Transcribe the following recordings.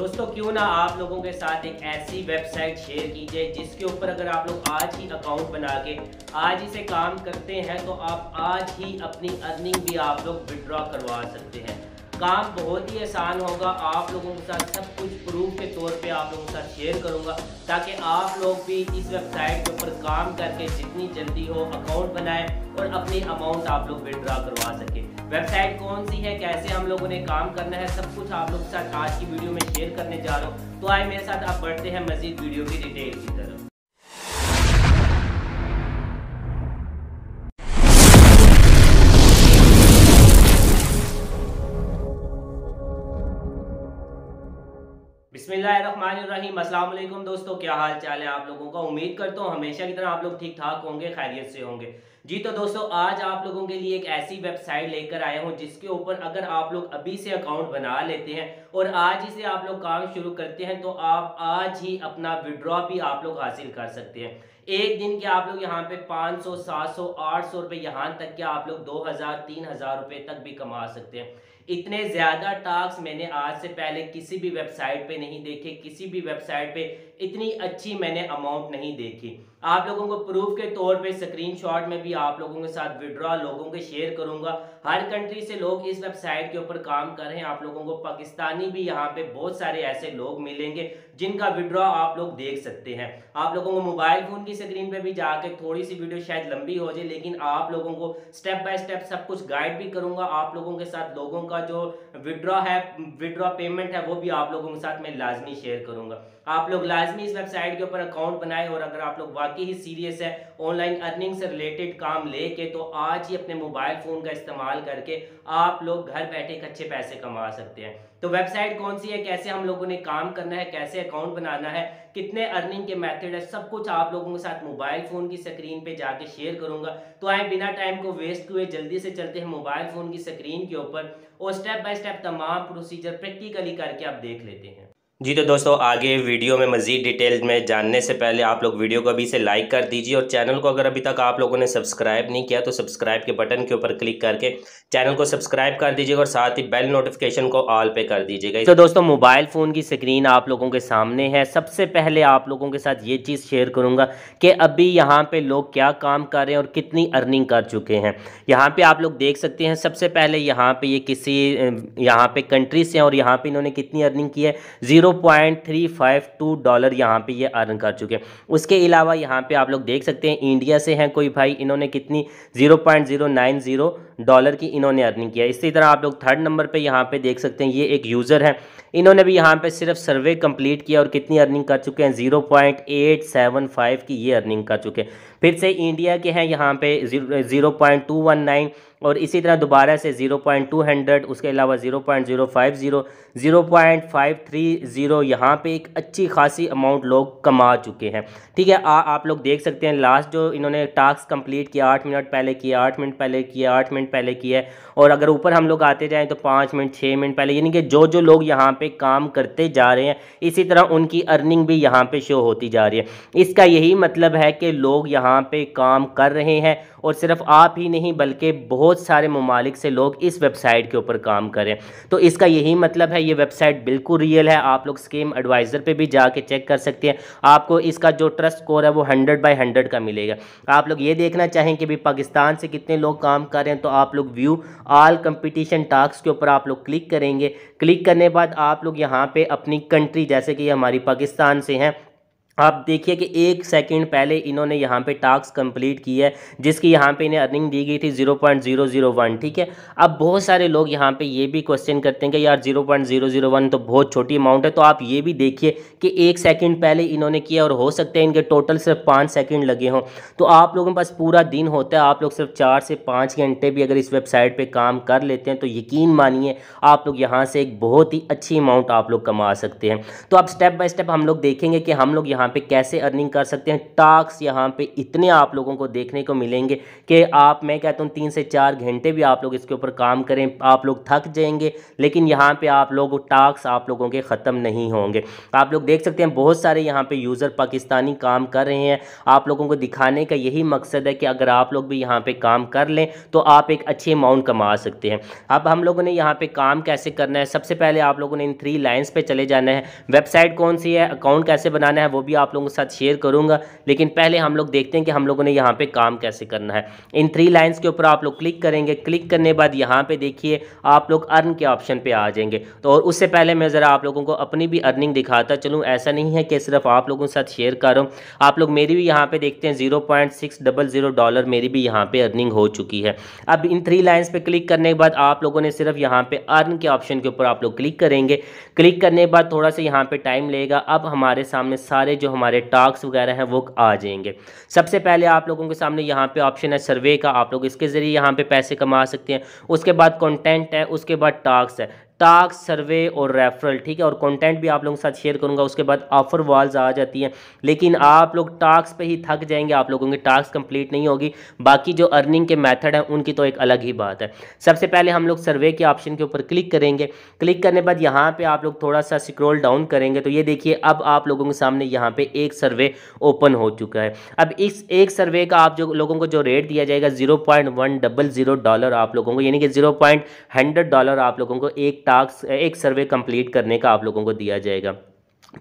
दोस्तों क्यों ना आप लोगों के साथ एक ऐसी वेबसाइट शेयर कीजिए जिसके ऊपर अगर आप लोग आज ही अकाउंट बना के आज ही से काम करते हैं तो आप आज ही अपनी अर्निंग भी आप लोग विड्रॉ करवा सकते हैं काम बहुत ही आसान होगा आप लोगों के साथ सब कुछ प्रूफ के तौर पे आप लोगों के साथ शेयर करूंगा ताकि आप लोग भी इस वेबसाइट के ऊपर काम करके जितनी जल्दी हो अकाउंट बनाएं और अपनी अमाउंट आप लोग विड्रा करवा सकें वेबसाइट कौन सी है कैसे हम लोगों ने काम करना है सब कुछ आप लोग के साथ आज की वीडियो में शेयर करने जा रहा हूँ तो आए मेरे साथ आप बढ़ते हैं मजीद वीडियो की डिटेल की तरफ रहीम अस्सलाम वालेकुम दोस्तों क्या हाल चाल है आप लोगों का उम्मीद करता हूँ हमेशा की तरह आप लोग ठीक ठाक होंगे खैरियत से होंगे जी तो दोस्तों आज आप लोगों के लिए एक ऐसी वेबसाइट लेकर आया हूँ जिसके ऊपर अगर आप लोग अभी से अकाउंट बना लेते हैं और आज ही से आप लोग काम शुरू करते हैं तो आप आज ही अपना विड्रॉ भी आप लोग हासिल कर सकते हैं एक दिन के आप लोग यहाँ पे 500, 700, 800 रुपए यहाँ तक के आप लोग 2000, 3000 रुपए तक भी कमा सकते हैं इतने ज़्यादा टास्क मैंने आज से पहले किसी भी वेबसाइट पे नहीं देखे किसी भी वेबसाइट पे इतनी अच्छी मैंने अमाउंट नहीं देखी आप लोगों को प्रूफ के तौर पे स्क्रीनशॉट में भी आप लोगों के साथ विड्रॉ लोगों के शेयर करूंगा हर कंट्री से लोग इस वेबसाइट के ऊपर काम कर रहे हैं आप लोगों को पाकिस्तानी भी यहाँ पे बहुत सारे ऐसे लोग मिलेंगे जिनका विड्रॉ आप लोग देख सकते हैं आप लोगों को मोबाइल फ़ोन की स्क्रीन पे भी जाके थोड़ी सी वीडियो शायद लंबी हो जाए लेकिन आप लोगों को स्टेप बाय स्टेप सब कुछ गाइड भी करूँगा आप लोगों के साथ लोगों का जो विड्रॉ है विड्रॉ पेमेंट है वो भी आप लोगों के साथ मैं लाजमी शेयर करूंगा आप लोग लाजमी इस वेबसाइट के ऊपर अकाउंट बनाए और अगर आप लोग वाकई ही सीरियस है ऑनलाइन अर्निंग से रिलेटेड काम लेके तो आज ही अपने मोबाइल फ़ोन का इस्तेमाल करके आप लोग घर बैठे अच्छे पैसे कमा सकते हैं तो वेबसाइट कौन सी है कैसे हम लोगों ने काम करना है कैसे अकाउंट बनाना है कितने अर्निंग के मेथड है सब कुछ आप लोगों के साथ मोबाइल फ़ोन की स्क्रीन पे जाके शेयर करूंगा तो आए बिना टाइम को वेस्ट हुए जल्दी से चलते हैं मोबाइल फ़ोन की स्क्रीन के ऊपर और स्टेप बाय स्टेप तमाम प्रोसीजर प्रैक्टिकली करके आप देख लेते हैं जी तो दोस्तों आगे वीडियो में मज़ीद डिटेल में जानने से पहले आप लोग वीडियो को अभी से लाइक कर दीजिए और चैनल को अगर अभी तक आप लोगों ने सब्सक्राइब नहीं किया तो सब्सक्राइब के बटन के ऊपर क्लिक करके चैनल को सब्सक्राइब कर दीजिएगा और साथ ही बेल नोटिफिकेशन को ऑल पे कर दीजिएगा तो दोस्तों मोबाइल फ़ोन की स्क्रीन आप लोगों के सामने है सबसे पहले आप लोगों के साथ ये चीज़ शेयर करूँगा कि अभी यहाँ पर लोग क्या काम कर रहे हैं और कितनी अर्निंग कर चुके हैं यहाँ पर आप लोग देख सकते हैं सबसे पहले यहाँ पर ये किसी यहाँ पर कंट्री से हैं और यहाँ पर इन्होंने कितनी अर्निंग की है ज़ीरो 0.352 डॉलर यहाँ पे ये अर्न कर चुके हैं उसके अलावा यहाँ पे आप लोग देख सकते हैं इंडिया से हैं कोई भाई इन्होंने कितनी 0.090 डॉलर की इन्होंने अर्निंग किया इसी तरह आप लोग थर्ड नंबर पे यहाँ पे देख सकते हैं ये एक यूज़र है इन्होंने भी यहाँ पे सिर्फ सर्वे कंप्लीट किया और कितनी अर्निंग कर चुके हैं जीरो की ये अर्निंग कर चुके हैं फिर से इंडिया के हैं यहाँ पे जीरो और इसी तरह दोबारा से 0.200 उसके अलावा 0.050 zero point five three zero यहाँ पर एक अच्छी खासी अमाउंट लोग कमा चुके हैं ठीक है आ, आप लोग देख सकते हैं लास्ट जो इन्होंने टास्क कंप्लीट किया आठ मिनट पहले किया आठ मिनट पहले किया आठ मिनट पहले किया और अगर ऊपर हम लोग आते जाएँ तो पाँच मिनट छः मिनट पहले यानी कि जो जो लोग यहाँ पर काम करते जा रहे हैं इसी तरह उनकी अर्निंग भी यहाँ पर शो होती जा रही है इसका यही मतलब है कि लोग यहाँ पर काम कर रहे हैं और सिर्फ आप ही नहीं बल्कि बहुत सारे ममालिक से लोग इस वेबसाइट के ऊपर काम करें तो इसका यही मतलब है है ये वेबसाइट बिल्कुल रियल है आप लोग स्कीम एडवाइज़र पे भी जाके चेक कर सकते हैं आपको इसका जो ट्रस्ट स्कोर है वो हंड्रेड बाई हंड्रेड का मिलेगा आप लोग ये देखना चाहें कि भाई पाकिस्तान से कितने लोग काम कर रहे हैं तो आप लोग व्यू आल कंपटीशन टास्क के ऊपर आप लोग क्लिक करेंगे क्लिक करने बाद आप लोग यहाँ पर अपनी कंट्री जैसे कि हमारी पाकिस्तान से हैं आप देखिए कि एक सेकंड पहले इन्होंने यहाँ पे टास्क कंप्लीट की है जिसकी यहाँ पे इन्हें अर्निंग दी गई थी zero point zero zero one ठीक है अब बहुत सारे लोग यहाँ पे ये भी क्वेश्चन करते हैं कि यार zero point zero zero one तो बहुत छोटी अमाउंट है तो आप ये भी देखिए कि एक सेकंड पहले इन्होंने किया और हो सकते हैं इनके टोटल सिर्फ पाँच सेकेंड लगे हों तो आप लोगों के पास पूरा दिन होता है आप लोग सिर्फ चार से पाँच घंटे भी अगर इस वेबसाइट पर काम कर लेते हैं तो यकीन मानिए आप लोग यहाँ से एक बहुत ही अच्छी अमाउंट आप लोग कमा सकते हैं तो आप स्टेप बाय स्टेप हम लोग देखेंगे कि हम लोग यहाँ यहाँ पे कैसे अर्निंग कर सकते हैं टास्क यहाँ पे इतने आप लोगों को देखने को मिलेंगे कि आप मैं कहता हूँ तीन से चार घंटे भी आप लोग इसके ऊपर काम करें आप लोग थक जाएंगे लेकिन यहाँ पे आप लोग टास्क आप लोगों के ख़त्म नहीं होंगे आप लोग देख सकते हैं बहुत सारे यहाँ पे यूज़र पाकिस्तानी काम कर रहे हैं आप लोगों को दिखाने का यही मकसद है कि अगर आप लोग भी यहाँ पर काम कर लें तो आप एक अच्छी अमाउंट कमा सकते हैं अब हम लोगों ने यहाँ पर काम कैसे करना है सबसे पहले आप लोगों ने इन थ्री लाइन्स पर चले जाना है वेबसाइट कौन सी है अकाउंट कैसे बनाना है वो भी भी आप लोगों के साथ शेयर करूंगा लेकिन पहले हम लोग देखते हैं कि हम लोगों ने यहाँ पे काम कैसे करना है इन थ्री लाइंस के ऊपर आप लोग क्लिक करेंगे क्लिक करने बाद यहाँ पे देखिए आप लोग अर्न के ऑप्शन पे आ जाएंगे तो और उससे पहले मैं ज़रा आप लोगों को अपनी भी अर्निंग दिखाता चलूँ ऐसा नहीं है कि सिर्फ आप लोगों के साथ शेयर करूँ आप लोग मेरी भी यहाँ पे देखते हैं जीरो डॉलर मेरी भी यहाँ पे अर्निंग हो चुकी है अब इन थ्री लाइन्स पे क्लिक करने के बाद आप लोगों ने सिर्फ यहाँ पे अर्न के ऑप्शन के ऊपर आप लोग क्लिक करेंगे क्लिक करने के बाद थोड़ा सा यहाँ पे टाइम लेगा अब हमारे सामने सारे जो हमारे टास्क वगैरह हैं वो आ जाएंगे सबसे पहले आप लोगों के सामने यहाँ पे ऑप्शन है सर्वे का आप लोग इसके ज़रिए यहाँ पे पैसे कमा सकते हैं उसके बाद कंटेंट है उसके बाद टास्क है टाक सर्वे और रेफरल ठीक है और कंटेंट भी आप लोगों के साथ शेयर करूंगा उसके बाद ऑफर वॉल्स आ जाती हैं लेकिन आप लोग टास्क पे ही थक जाएंगे आप लोगों की टास्क कंप्लीट नहीं होगी बाकी जो अर्निंग के मेथड हैं उनकी तो एक अलग ही बात है सबसे पहले हम लोग सर्वे के ऑप्शन के ऊपर क्लिक करेंगे क्लिक करने बाद यहाँ पर आप लोग थोड़ा सा स्क्रोल डाउन करेंगे तो ये देखिए अब आप लोगों के सामने यहाँ पर एक सर्वे ओपन हो चुका है अब इस एक सर्वे का आप जो लोगों को जो रेट दिया जाएगा ज़ीरो डॉलर आप लोगों को यानी कि ज़ीरो डॉलर आप लोगों को एक टास्क एक सर्वे कंप्लीट करने का आप लोगों को दिया जाएगा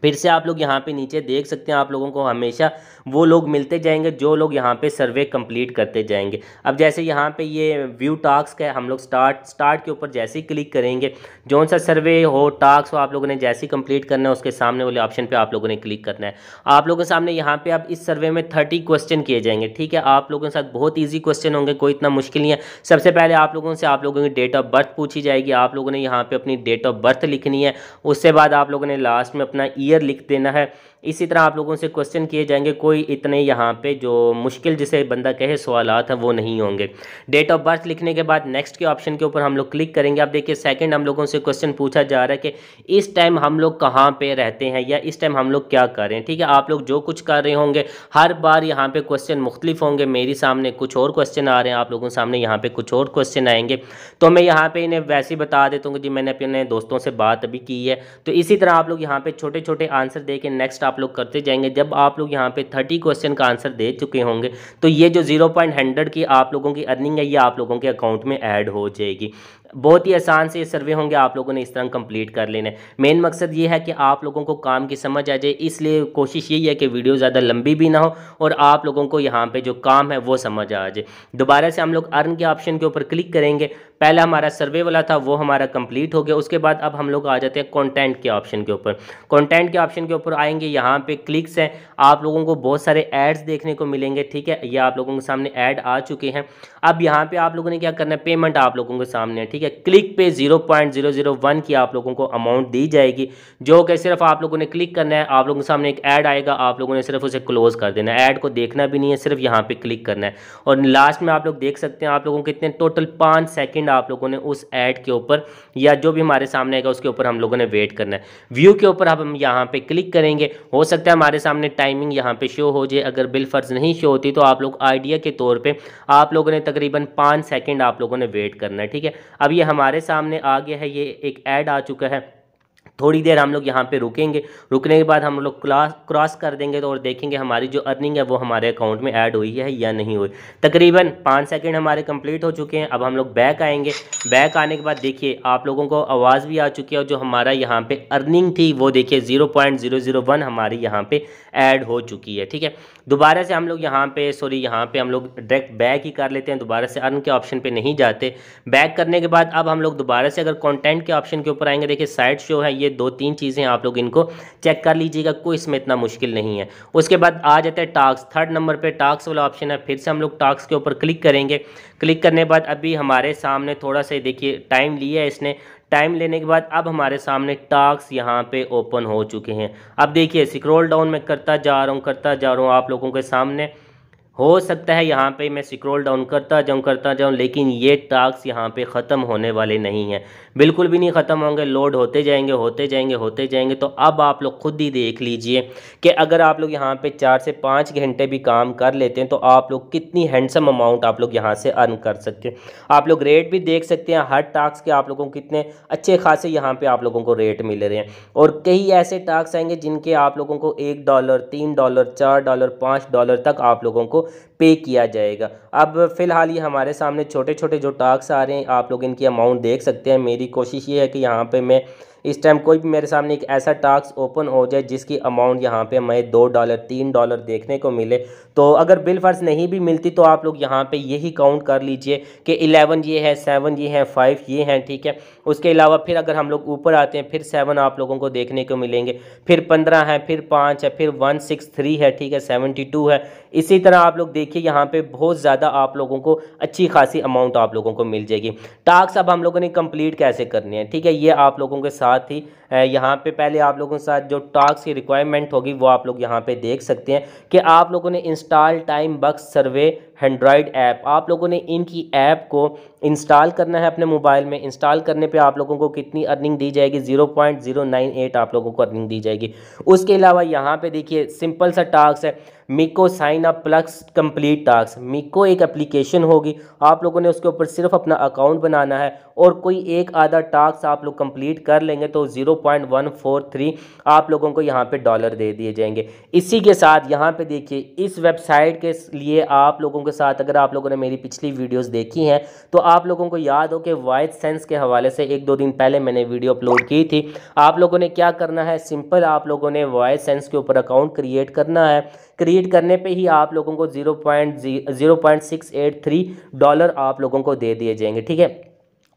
फिर से आप लोग यहाँ पे नीचे देख सकते हैं आप लोगों को हमेशा वो लोग मिलते जाएंगे जो लोग यहाँ पे सर्वे कंप्लीट करते जाएंगे अब जैसे यहाँ पे ये व्यू टास्क है हम लोग स्टार्ट स्टार्ट के ऊपर जैसे ही क्लिक करेंगे जौन सा सर्वे हो टास्क हो आप लोगों ने जैसे ही कंप्लीट करना है उसके सामने वाले ऑप्शन पर आप लोगों ने क्लिक करना है आप लोगों के सामने यहाँ पर आप इस सर्वे में थर्टी क्वेश्चन किए जाएंगे ठीक है आप लोगों के साथ बहुत ईजी क्वेश्चन होंगे कोई इतना मुश्किल नहीं है सबसे पहले आप लोगों से आप लोगों की डेट ऑफ बर्थ पूछी जाएगी आप लोगों ने यहाँ पर अपनी डेट ऑफ बर्थ लिखनी है उसके बाद आप लोगों ने लास्ट में अपना ईयर लिख देना है इसी तरह आप लोगों से क्वेश्चन किए जाएंगे कोई इतने यहाँ पे जो मुश्किल जिसे बंदा कहे सवाल हैं वो नहीं होंगे डेट ऑफ बर्थ लिखने के बाद नेक्स्ट के ऑप्शन के ऊपर हम लोग क्लिक करेंगे आप देखिए सेकंड हम लोगों से क्वेश्चन पूछा जा रहा है कि इस टाइम हम लोग कहाँ पे रहते हैं या इस टाइम हम लोग क्या कर रहे हैं ठीक है आप लोग जो कुछ कर रहे होंगे हर बार यहाँ पे क्वेश्चन मुख्तलिफ होंगे मेरे सामने कुछ और क्वेश्चन आ रहे हैं आप लोगों के सामने यहाँ पे कुछ और क्वेश्चन आएंगे तो मैं यहाँ पर इन्हें वैसे ही बता देता हूँ जी मैंने अपने दोस्तों से बात अभी की है तो इसी तरह आप लोग यहाँ पे छोटे छोटे आंसर दे के नेक्स्ट आप लोग करते जाएंगे जब आप लोग यहाँ पे थर्टी क्वेश्चन का आंसर दे चुके होंगे तो ये जो जीरो पॉइंट हंड्रेड की आप लोगों की अर्निंग है ये आप लोगों के अकाउंट में ऐड हो जाएगी बहुत ही आसान से ये सर्वे होंगे आप लोगों ने इस तरह कंप्लीट कर लेना है मेन मकसद ये है कि आप लोगों को काम की समझ आ जाए इसलिए कोशिश यही है कि वीडियो ज़्यादा लंबी भी ना हो और आप लोगों को यहाँ पे जो काम है वो समझ आ जाए दोबारा से हम लोग अर्न के ऑप्शन के ऊपर क्लिक करेंगे पहला हमारा सर्वे वाला था वो हमारा कंप्लीट हो गया उसके बाद अब हम लोग आ जाते हैं कॉन्टेंट के ऑप्शन के ऊपर कॉन्टेंट के ऑप्शन के ऊपर आएंगे यहाँ पे क्लिक्स हैं आप लोगों को बहुत सारे एड्स देखने को मिलेंगे ठीक है ये आप लोगों के सामने ऐड आ चुके हैं अब यहाँ पे आप लोगों ने क्या करना है पेमेंट आप लोगों के सामने है ठीक ठीक है क्लिक पे 0.001 की आप लोगों को अमाउंट दी जाएगी जो कि सिर्फ आप लोगों ने क्लिक करना है आप लोगों के सामने एक ऐड आएगा आप लोगों ने सिर्फ उसे क्लोज कर देना है ऐड को देखना भी नहीं है सिर्फ यहाँ पे क्लिक करना है और लास्ट में आप लोग देख सकते हैं आप लोगों के इतने टोटल पाँच सेकेंड आप लोगों ने उस ऐड के ऊपर या जो भी हमारे सामने आएगा उसके ऊपर हम लोगों ने वेट करना है व्यू के ऊपर हम यहाँ पर क्लिक करेंगे हो सकता है हमारे सामने टाइमिंग यहाँ पर शो हो जाए अगर बिल फर्ज नहीं शो होती तो आप लोग आइडिया के तौर पर आप लोगों ने तकरीबन पाँच सेकेंड आप लोगों ने वेट करना है ठीक है अब ये हमारे सामने आ गया है ये एक ऐड आ चुका है थोड़ी देर हम लोग यहाँ पे रुकेंगे रुकने के बाद हम लोग क्लास क्रॉस कर देंगे तो और देखेंगे हमारी जो अर्निंग है वो हमारे अकाउंट में ऐड हुई है या नहीं हुई तकरीबन पाँच सेकंड हमारे कंप्लीट हो चुके हैं अब हम लोग बैक आएंगे बैक आने के बाद देखिए आप लोगों को आवाज़ भी आ चुकी है और जो हमारा यहाँ पर अर्निंग थी वो देखिए ज़ीरो हमारी यहाँ पर ऐड हो चुकी है ठीक है दोबारा से हम लोग यहाँ पे सॉरी यहाँ पे हम लोग डायरेक्ट बैक ही कर लेते हैं दोबारा से अर्न के ऑप्शन पे नहीं जाते बैक करने के बाद अब हम लोग दोबारा से अगर कंटेंट के ऑप्शन के ऊपर आएंगे देखिए साइड शो है ये दो तीन चीज़ें आप लोग इनको चेक कर लीजिएगा कोई इसमें इतना मुश्किल नहीं है उसके बाद आ जाते हैं टास्क थर्ड नंबर पर टास्क वाला ऑप्शन है फिर से हम लोग टास्क के ऊपर क्लिक करेंगे क्लिक करने के बाद अभी हमारे सामने थोड़ा सा देखिए टाइम लिया है इसने टाइम लेने के बाद अब हमारे सामने टास्क यहाँ पे ओपन हो चुके हैं अब देखिए स्क्रॉल डाउन मैं करता जा रहा हूँ करता जा रहा हूँ आप लोगों के सामने हो सकता है यहाँ पे मैं स्क्रॉल डाउन करता जाऊँ करता जाऊँ लेकिन ये टास्क यहाँ पे ख़त्म होने वाले नहीं हैं बिल्कुल भी नहीं ख़त्म होंगे लोड होते जाएंगे होते जाएंगे होते जाएंगे तो अब आप लोग खुद ही देख लीजिए कि अगर आप लोग यहाँ पे चार से पाँच घंटे भी काम कर लेते हैं तो आप लोग कितनी हैंडसम अमाउंट आप लोग यहाँ से अर्न कर सकते हैं आप लोग रेट भी देख सकते हैं हर टास्क के आप लोगों को कितने अच्छे खासे यहाँ पर आप लोगों को रेट मिल रहे हैं और कई ऐसे टास्क आएंगे जिनके आप लोगों को एक डॉलर तीन डॉलर चार डॉलर पाँच डॉलर तक आप लोगों को पे किया जाएगा अब फ़िलहाल ये हमारे सामने छोटे छोटे जो टास्क आ रहे हैं आप लोग इनकी अमाउंट देख सकते हैं मेरी कोशिश ये है कि यहाँ पर मैं इस टाइम कोई भी मेरे सामने एक ऐसा टास्क ओपन हो जाए जिसकी अमाउंट यहाँ पे हमें दो डॉलर तीन डॉलर देखने को मिले तो अगर बिल फर्ज नहीं भी मिलती तो आप लोग यहाँ पे यही काउंट कर लीजिए कि इलेवन ये है सेवन ये है फाइव ये हैं ठीक है उसके अलावा फिर अगर हम लोग ऊपर आते हैं फिर सेवन आप लोगों को देखने को मिलेंगे फिर पंद्रह है फिर पाँच है फिर वन सिक्स थ्री है ठीक है सेवेंटी टू है इसी तरह आप लोग देखिए यहाँ पे बहुत ज़्यादा आप लोगों को अच्छी खासी अमाउंट आप लोगों को मिल जाएगी टास्क अब हम लोगों ने कंप्लीट कैसे करनी है ठीक है ये आप लोगों के साथ साथ ही यहाँ पे पहले आप लोगों के साथ जो टास्क की रिक्वायरमेंट होगी वो आप लोग यहाँ पे देख सकते हैं कि आप लोगों ने install TimeBucks survey Android app आप लोगों ने इनकी ऐप को इंस्टॉल करना है अपने मोबाइल में इंस्टॉल करने पे आप लोगों को कितनी अर्निंग दी जाएगी 0.098 आप लोगों को अर्निंग दी जाएगी उसके अलावा यहाँ पे देखिए सिंपल सा टास्क है Miko sign up plus complete task Miko एक एप्लीकेशन होगी आप लोगों ने उसके ऊपर सिर्फ अपना अकाउंट बनाना है और कोई एक आधा टास्क आप लोग कंप्लीट कर लेंगे तो zero point one four three आप लोगों को यहाँ पे डॉलर दे दिए जाएंगे इसी के साथ यहाँ पे देखिए इस वेबसाइट के लिए आप लोगों के साथ अगर आप लोगों ने मेरी पिछली वीडियोस देखी हैं तो आप लोगों को याद हो कि वाइट सेंस के हवाले से एक दो दिन पहले मैंने वीडियो अपलोड की थी आप लोगों ने क्या करना है सिंपल आप लोगों ने वाइट सेंस के ऊपर अकाउंट क्रिएट करना है क्रिएट करने पे ही आप लोगों को zero point zero point six eight three dollar आप लोगों को दे दिए जाएंगे ठीक है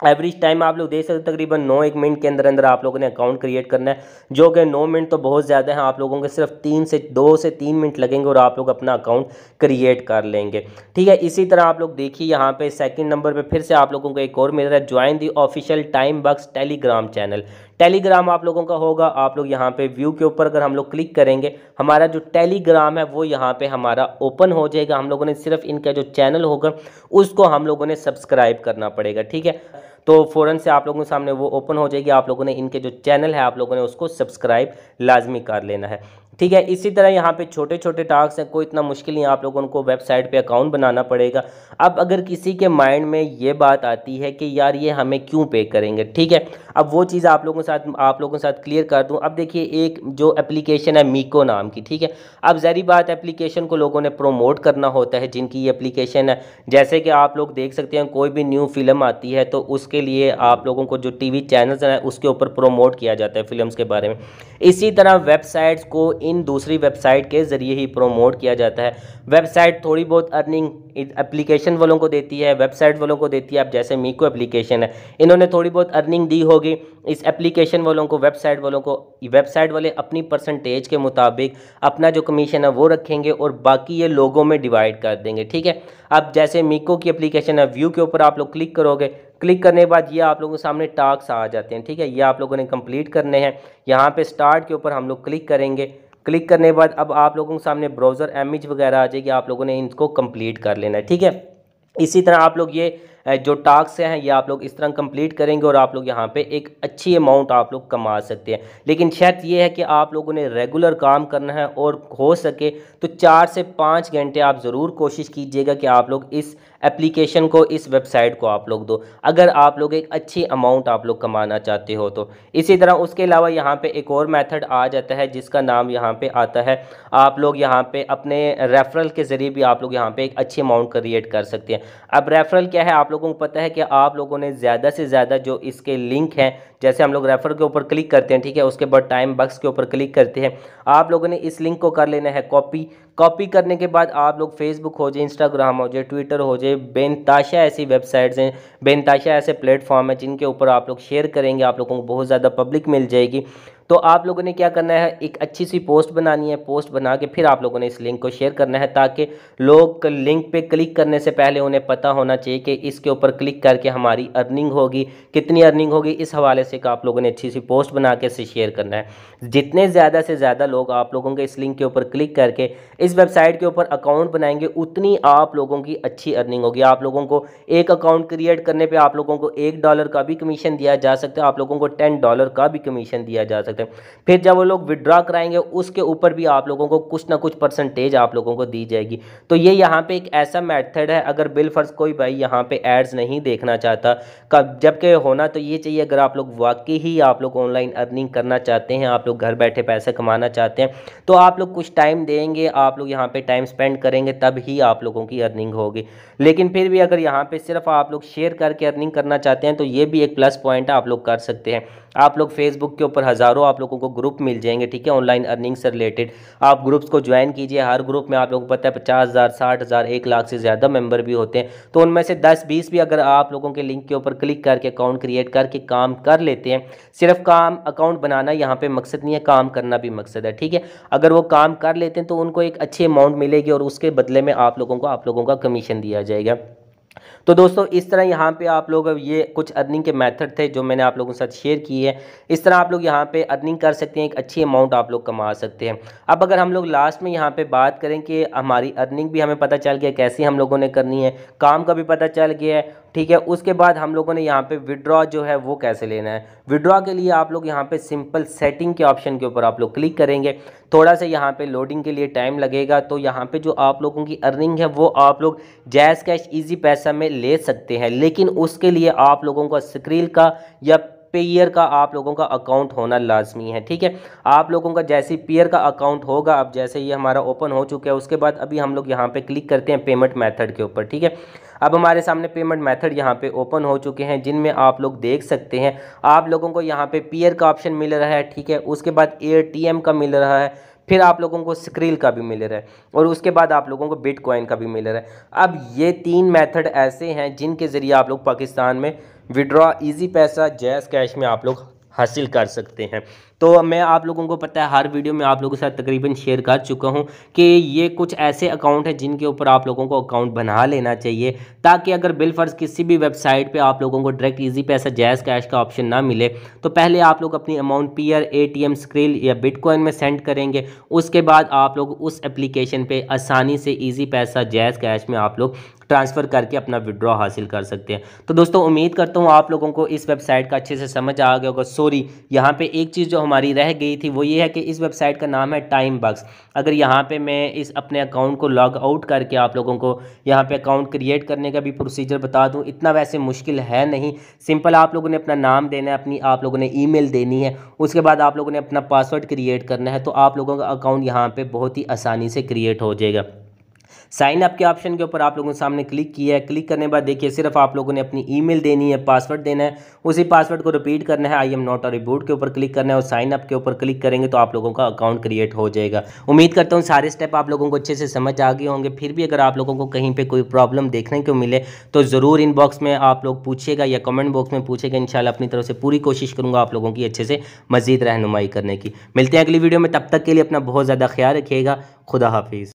एवरेज टाइम आप लोग देख सकते हो तकरीबन नौ एक मिनट के अंदर अंदर आप लोगों ने अकाउंट क्रिएट करना है जो कि नौ मिनट तो बहुत ज़्यादा है आप लोगों के सिर्फ तीन से दो से तीन मिनट लगेंगे और आप लोग अपना अकाउंट क्रिएट कर लेंगे ठीक है इसी तरह आप लोग देखिए यहाँ पे सेकंड नंबर पे फिर से आप लोगों को एक और मिल रहा है join the official TimeBucks Telegram channel Telegram आप लोगों का होगा आप लोग यहाँ पे व्यू के ऊपर अगर हम लोग क्लिक करेंगे हमारा जो टेलीग्राम है वो यहाँ पे हमारा ओपन हो जाएगा हम लोगों ने सिर्फ इनका जो चैनल होगा उसको हम लोगों ने सब्सक्राइब करना पड़ेगा ठीक है तो फ़ौरन से आप लोगों के सामने वो ओपन हो जाएगी आप लोगों ने इनके जो चैनल है आप लोगों ने उसको सब्सक्राइब लाजमी कर लेना है ठीक है इसी तरह यहाँ पे छोटे छोटे टास्क हैं कोई इतना मुश्किल नहीं आप लोगों को वेबसाइट पे अकाउंट बनाना पड़ेगा अब अगर किसी के माइंड में ये बात आती है कि यार ये हमें क्यों पे करेंगे ठीक है अब वो चीज़ आप लोगों के साथ आप लोगों के साथ क्लियर कर दूँ अब देखिए एक जो एप्लीकेशन है मीको नाम की ठीक है अब जहरी बात एप्लीकेशन को लोगों ने प्रोमोट करना होता है जिनकी ये एप्लीकेशन है जैसे कि आप लोग देख सकते हैं कोई भी न्यू फिल्म आती है तो उसके लिए आप लोगों को जो टी वी हैं उसके ऊपर प्रोमोट किया जाता है फिल्म के बारे में इसी तरह वेबसाइट्स को इन दूसरी वेबसाइट के ज़रिए ही प्रोमोट किया जाता है वेबसाइट थोड़ी बहुत अर्निंग एप्लीकेशन वालों को देती है वेबसाइट वालों को देती है आप जैसे मीको एप्लीकेशन है इन्होंने थोड़ी बहुत अर्निंग दी होगी इस एप्लीकेशन वालों को वेबसाइट वालों को वेबसाइट वाले अपनी परसेंटेज के मुताबिक अपना जो कमीशन है वो रखेंगे और बाकी ये लोगों में डिवाइड कर देंगे ठीक है अब जैसे मीको की एप्लीकेशन है व्यू के ऊपर आप लोग क्लिक करोगे क्लिक करने के बाद ये आप लोगों के सामने टास्क आ जाते हैं ठीक है ये आप लोगों ने कंप्लीट करने हैं यहाँ पे स्टार्ट के ऊपर हम लोग क्लिक करेंगे क्लिक करने के बाद अब आप लोगों के सामने ब्राउज़र एमिज वगैरह आ जाएगी आप लोगों ने इनको कंप्लीट कर लेना है ठीक है इसी तरह आप लोग ये जो टास्क हैं ये आप लोग इस तरह कंप्लीट करेंगे और आप लोग यहाँ पे एक अच्छी अमाउंट आप लोग कमा सकते हैं लेकिन शर्त ये है कि आप लोगों ने रेगुलर काम करना है और हो सके तो चार से पाँच घंटे आप ज़रूर कोशिश कीजिएगा कि आप लोग इस एप्लीकेशन को इस वेबसाइट को आप लोग दो अगर आप लोग एक अच्छी अमाउंट आप लोग कमाना चाहते हो तो इसी तरह उसके अलावा यहाँ पे एक और मेथड आ जाता है जिसका नाम यहाँ पे आता है आप लोग यहाँ पे अपने रेफरल के ज़रिए भी आप लोग यहाँ पे एक अच्छी अमाउंट क्रिएट कर सकते हैं अब रेफरल क्या है आप लोगों को पता है कि आप लोगों ने ज़्यादा से ज़्यादा जो इसके लिंक हैं जैसे हम लोग रेफर के ऊपर क्लिक करते हैं ठीक है उसके बाद टाइम बक्स के ऊपर क्लिक करते हैं आप लोगों ने इस लिंक को कर लेना है कॉपी कॉपी करने के बाद आप लोग फेसबुक हो जाए इंस्टाग्राम हो जाए ट्विटर हो जाए बेनताशा ऐसी वेबसाइट्स हैं बेनताशा ऐसे प्लेटफॉर्म है जिनके ऊपर आप लोग शेयर करेंगे आप लोगों को बहुत ज़्यादा पब्लिक मिल जाएगी तो आप लोगों ने क्या करना है एक अच्छी सी पोस्ट बनानी है पोस्ट बना के फिर आप लोगों ने इस लिंक को शेयर करना है ताकि लोग लिंक पे क्लिक करने से पहले उन्हें पता होना चाहिए कि इसके ऊपर क्लिक करके हमारी अर्निंग होगी कितनी अर्निंग होगी इस हवाले से आप लोगों ने अच्छी सी पोस्ट बना के इसे शेयर करना है जितने ज़्यादा से ज़्यादा लोग आप लोगों के इस लिंक के ऊपर क्लिक करके इस वेबसाइट के ऊपर अकाउंट बनाएंगे उतनी आप लोगों की अच्छी अर्निंग होगी आप लोगों को एक अकाउंट क्रिएट करने पर आप लोगों को एक डॉलर का भी कमीशन दिया जा सकता है आप लोगों को टेन डॉलर का भी कमीशन दिया जा सकता है सकते हैं फिर जब वो लोग विड्रॉ कराएंगे उसके ऊपर भी आप लोगों को कुछ ना कुछ परसेंटेज आप लोगों को दी जाएगी तो ये यहाँ पे एक ऐसा मेथड है अगर बिल फर्ज कोई भाई यहाँ पे एड्स नहीं देखना चाहता कब जबकि होना तो ये चाहिए अगर आप लोग वाकई ही आप लोग ऑनलाइन अर्निंग करना चाहते हैं आप लोग घर बैठे पैसे कमाना चाहते हैं तो आप लोग कुछ टाइम देंगे आप लोग यहाँ पर टाइम स्पेंड करेंगे तब ही आप लोगों की अर्निंग होगी लेकिन फिर भी अगर यहाँ पर सिर्फ आप लोग शेयर करके अर्निंग करना चाहते हैं तो ये भी एक प्लस पॉइंट आप लोग कर सकते हैं आप लोग फेसबुक के ऊपर हज़ारों आप लोगों को ग्रुप मिल जाएंगे ठीक है ऑनलाइन अर्निंग से रिलेटेड आप ग्रुप्स को ज्वाइन कीजिए हर ग्रुप में आप लोगों को पता है पचास हज़ार साठ हज़ार एक लाख से ज़्यादा मेंबर भी होते हैं तो उनमें से दस बीस भी अगर आप लोगों के लिंक के ऊपर क्लिक करके अकाउंट क्रिएट करके काम कर लेते हैं सिर्फ काम अकाउंट बनाना यहाँ पर मकसद नहीं है काम करना भी मकसद है ठीक है अगर वो काम कर लेते हैं तो उनको एक अच्छी अमाउंट मिलेगी और उसके बदले में आप लोगों को आप लोगों का कमीशन दिया जाएगा तो दोस्तों इस तरह यहाँ पे आप लोग ये कुछ अर्निंग के मेथड थे जो मैंने आप लोगों के साथ शेयर किए हैं इस तरह आप लोग यहाँ पे अर्निंग कर सकते हैं एक अच्छी अमाउंट आप लोग कमा सकते हैं अब अगर हम लोग लास्ट में यहाँ पे बात करें कि हमारी अर्निंग भी हमें पता चल गया कैसे हम लोगों ने करनी है काम का भी पता चल गया है ठीक है उसके बाद हम लोगों ने यहाँ पे विड्रॉ जो है वो कैसे लेना है विड्रॉ के लिए आप लोग यहाँ पे सिंपल सेटिंग के ऑप्शन के ऊपर आप लोग क्लिक करेंगे थोड़ा सा यहाँ पे लोडिंग के लिए टाइम लगेगा तो यहाँ पे जो आप लोगों की अर्निंग है वो आप लोग जैज़ कैश ईजी पैसा में ले सकते हैं लेकिन उसके लिए आप लोगों को स्क्रीन का या पेयर का आप लोगों का अकाउंट होना लाजमी है ठीक है आप लोगों का जैसे पेयर का अकाउंट होगा अब जैसे ये हमारा ओपन हो चुका है उसके बाद अभी हम लोग यहाँ पे क्लिक करते हैं पेमेंट मेथड के ऊपर ठीक है अब हमारे सामने पेमेंट मेथड यहाँ पे ओपन हो चुके हैं जिनमें आप लोग देख सकते हैं आप लोगों को यहाँ पे पीयर का ऑप्शन मिल रहा है ठीक है उसके बाद एटीएम का मिल रहा है फिर आप लोगों को स्क्रील का भी मिल रहा है और उसके बाद आप लोगों को बिटकॉइन का भी मिल रहा है अब ये तीन मेथड ऐसे हैं जिनके ज़रिए आप लोग पाकिस्तान में विड्रॉ इजी पैसा जैस कैश में आप लोग हासिल कर सकते हैं तो मैं आप लोगों को पता है हर वीडियो में आप लोगों के साथ तकरीबन शेयर कर चुका हूं कि ये कुछ ऐसे अकाउंट हैं जिनके ऊपर आप लोगों को अकाउंट बना लेना चाहिए ताकि अगर बिल फर्ज किसी भी वेबसाइट पे आप लोगों को डायरेक्ट इजी पैसा जैज़ कैश का ऑप्शन ना मिले तो पहले आप लोग अपनी अमाउंट पी आर स्क्रील या बिटकॉइन में सेंड करेंगे उसके बाद आप लोग उस एप्लीकेशन पर आसानी से ईजी पैसा जैज़ कैश में आप लोग ट्रांसफ़र करके अपना विड्रॉ हासिल कर सकते हैं तो दोस्तों उम्मीद करता हूँ आप लोगों को इस वेबसाइट का अच्छे से समझ आ गया होगा सॉरी यहाँ पे एक चीज़ जो हमारी रह गई थी वो ये है कि इस वेबसाइट का नाम है टाइम बक्स अगर यहाँ पे मैं इस अपने अकाउंट को लॉग आउट करके आप लोगों को यहाँ पे अकाउंट क्रिएट करने का भी प्रोसीजर बता दूँ इतना वैसे मुश्किल है नहीं सिंपल आप लोगों ने अपना नाम देना है अपनी आप लोगों ने ई देनी है उसके बाद आप लोगों ने अपना पासवर्ड क्रिएट करना है तो आप लोगों का अकाउंट यहाँ पर बहुत ही आसानी से क्रिएट हो जाएगा साइन अप के ऑप्शन के ऊपर आप लोगों ने सामने क्लिक किया है क्लिक करने बाद देखिए सिर्फ आप लोगों ने अपनी ईमेल देनी है पासवर्ड देना है उसी पासवर्ड को रिपीट करना है आई एम नॉट और रिबोर्ट के ऊपर क्लिक करना है और साइन अप के ऊपर क्लिक करेंगे तो आप लोगों का अकाउंट क्रिएट हो जाएगा उम्मीद करता हूँ सारे स्टेप आप लोगों को अच्छे से समझ आ गए होंगे फिर भी अगर आप लोगों को कहीं पर कोई प्रॉब्लम देखने को मिले तो ज़रूर इनबॉक्स में आप लोग पूछेगा या कमेंट बॉक्स में पूछेगा इन अपनी तरफ से पूरी कोशिश करूँगा आप लोगों की अच्छे से मजीद रहनुमाई करने की मिलते हैं अगली वीडियो में तब तक के लिए अपना बहुत ज़्यादा ख्याल रखिएगा खुदा हाफिज़